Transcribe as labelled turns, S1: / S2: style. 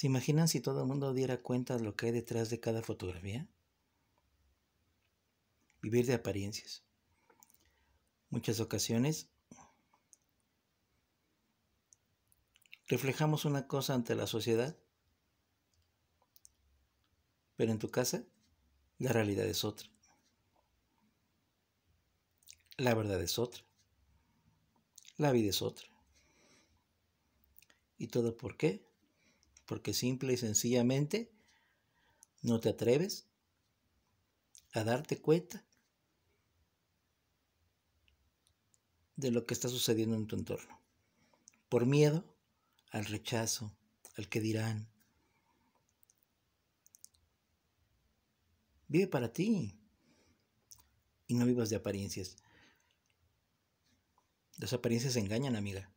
S1: ¿Se imaginan si todo el mundo diera cuenta de lo que hay detrás de cada fotografía? Vivir de apariencias. Muchas ocasiones reflejamos una cosa ante la sociedad, pero en tu casa la realidad es otra. La verdad es otra. La vida es otra. ¿Y todo por qué? porque simple y sencillamente no te atreves a darte cuenta de lo que está sucediendo en tu entorno. Por miedo al rechazo, al que dirán. Vive para ti y no vivas de apariencias. Las apariencias engañan, amiga.